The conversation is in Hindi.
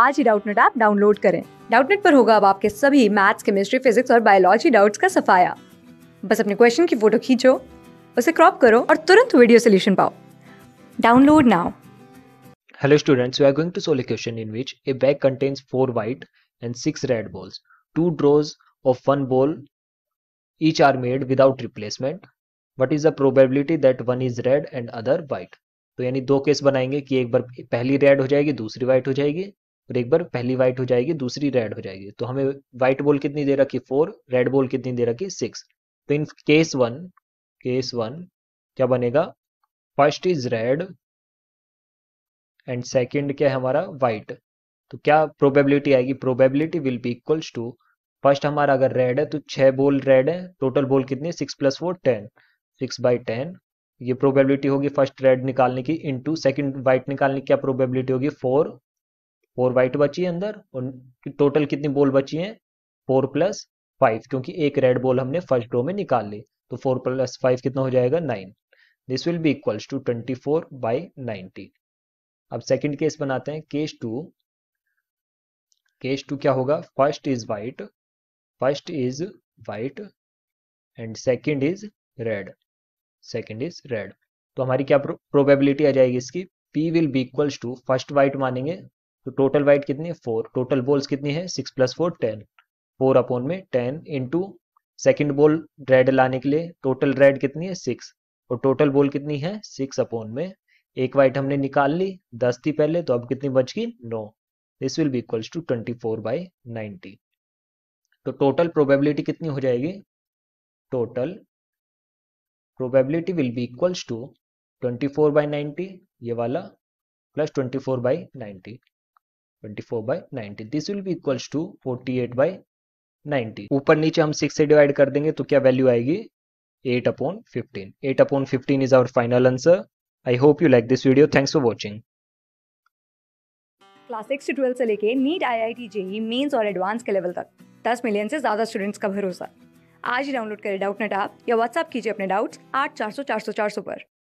आज ही डाउटनेट ऐप डाउनलोड करें डाउटनेट पर होगा अब आपके सभी मैथ्स केमिस्ट्री फिजिक्स और बायोलॉजी डाउट्स का सफाया बस अपने क्वेश्चन की फोटो खींचो उसे क्रॉप करो और तुरंत वीडियो सोल्यूशन पाओ download now hello students we are going to solve question in which a bag contains four white and six red balls two draws of one ball each are made without replacement what is the probability that one is red and other white तो यानी दो केस बनाएंगे कि एक बार पहली रेड हो जाएगी दूसरी व्हाइट हो जाएगी और एक बार पहली व्हाइट हो जाएगी दूसरी रेड हो जाएगी तो हमें व्हाइट बॉल कितनी दे रखी फोर रेड बॉल कितनी दे रखी सिक्स तो in case one case one क्या बनेगा first is red and second क्या है हमारा व्हाइट तो क्या प्रोबेबिलिटी आएगी probability will be equals to first हमारा अगर रेड है तो छह बॉल रेड है टोटल बॉल कितनी six plus four ten six by ten ये प्रोबेबिलिटी होगी फर्स्ट रेड निकालने की इनटू सेकंड व्हाइट निकालने की क्या प्रोबेबिलिटी होगी फोर फोर वाइट बची है अंदर और टोटल कितनी बॉल बची है फोर प्लस फाइव क्योंकि एक रेड बॉल हमने फर्स्ट ड्रो में निकाल ली तो फोर प्लस फाइव कितना हो जाएगा nine this will be equals to twenty four by ninety अब सेकेंड केस बनाते हैं केस टू केस टू क्या होगा first is white first is white and second is red second is red तो हमारी क्या प्रोबेबिलिटी आ जाएगी इसकी p will be equals to first white मानेंगे तो टोटल वाइट कितनी है फोर टोटल बोल्स कितनी है six plus four ten four upon में ten into second ball red लाने के लिए टोटल रेड कितनी है सिक्स और टोटल बोल कितनी है सिक्स अपोन में एक वाइट हमने निकाल ली दस थी पहले तो अब कितनी बच गई नो this will be equals to twenty four by ninety तो टोटल प्रोबेबिलिटी कितनी हो जाएगी total probability will be equals to twenty four by ninety ये वाला plus twenty four by ninety 24 by 90 this will be equals to 48 by 90 ऊपर नीचे हम 6 से डिवाइड कर देंगे तो क्या वैल्यू आएगी 8 upon 15 8 upon 15 is our final answer I hope you like this video thanks for watching class six से ट्वेल्थ से लेके NEET I I T JEE Mains और एडवांस के लेवल तक दस मिलियन से ज़्यादा स्टूडेंट्स का भरोसा आज ही डाउनलोड करें डाउट नेट ऐप या व्हाट्सअप कीजिए अपने डाउट्स आठ चार सौ चार सौ चार सौ पर